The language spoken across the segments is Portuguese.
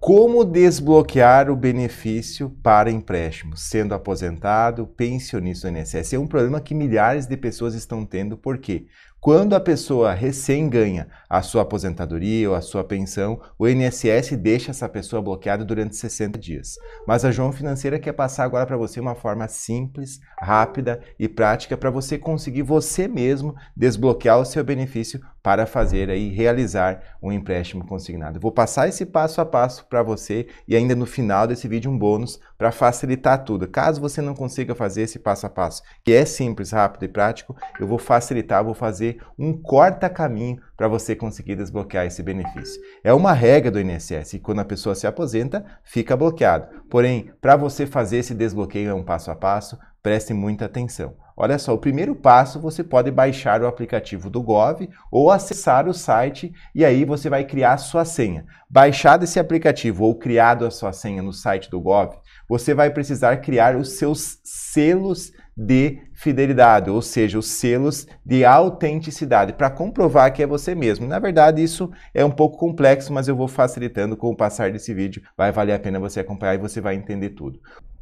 Como desbloquear o benefício para empréstimo, sendo aposentado, pensionista do INSS? É um problema que milhares de pessoas estão tendo, por quê? Quando a pessoa recém ganha a sua aposentadoria ou a sua pensão, o INSS deixa essa pessoa bloqueada durante 60 dias. Mas a João Financeira quer passar agora para você uma forma simples, rápida e prática para você conseguir você mesmo desbloquear o seu benefício para fazer aí realizar um empréstimo consignado. vou passar esse passo a passo para você e ainda no final desse vídeo um bônus para facilitar tudo. Caso você não consiga fazer esse passo a passo, que é simples, rápido e prático, eu vou facilitar, vou fazer um corta-caminho para você conseguir desbloquear esse benefício. É uma regra do INSS que quando a pessoa se aposenta, fica bloqueado. Porém, para você fazer esse desbloqueio é um passo a passo, preste muita atenção. Olha só, o primeiro passo você pode baixar o aplicativo do Gov ou acessar o site e aí você vai criar a sua senha. Baixado esse aplicativo ou criado a sua senha no site do Gov, você vai precisar criar os seus selos de fidelidade, ou seja, os selos de autenticidade, para comprovar que é você mesmo. Na verdade, isso é um pouco complexo, mas eu vou facilitando com o passar desse vídeo. Vai valer a pena você acompanhar e você vai entender tudo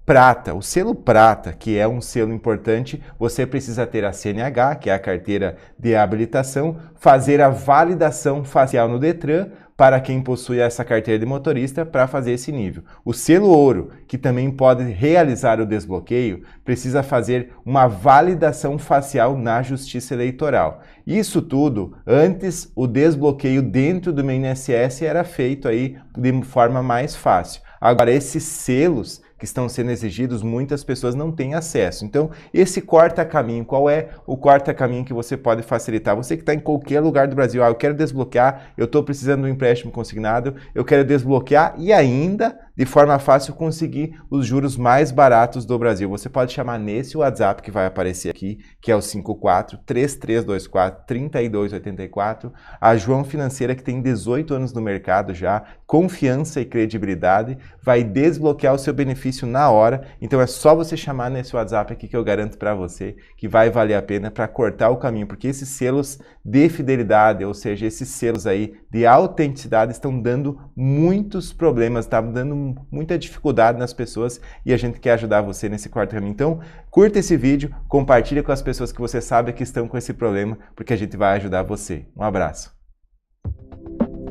prata. O selo prata, que é um selo importante, você precisa ter a CNH, que é a carteira de habilitação, fazer a validação facial no Detran para quem possui essa carteira de motorista para fazer esse nível. O selo ouro, que também pode realizar o desbloqueio, precisa fazer uma validação facial na Justiça Eleitoral. Isso tudo, antes o desbloqueio dentro do INSS era feito aí de forma mais fácil. Agora esses selos que estão sendo exigidos, muitas pessoas não têm acesso. Então, esse corta caminho, qual é o corta caminho que você pode facilitar? Você que está em qualquer lugar do Brasil, ah, eu quero desbloquear, eu estou precisando de um empréstimo consignado, eu quero desbloquear e ainda de forma fácil conseguir os juros mais baratos do Brasil. Você pode chamar nesse WhatsApp que vai aparecer aqui, que é o 54 3324 3284, a João Financeira que tem 18 anos no mercado já, confiança e credibilidade, vai desbloquear o seu benefício benefício na hora. Então é só você chamar nesse WhatsApp aqui que eu garanto para você que vai valer a pena para cortar o caminho, porque esses selos de fidelidade, ou seja, esses selos aí de autenticidade estão dando muitos problemas, tá dando muita dificuldade nas pessoas e a gente quer ajudar você nesse quarto caminho. Então, curta esse vídeo, compartilha com as pessoas que você sabe que estão com esse problema, porque a gente vai ajudar você. Um abraço.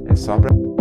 É só para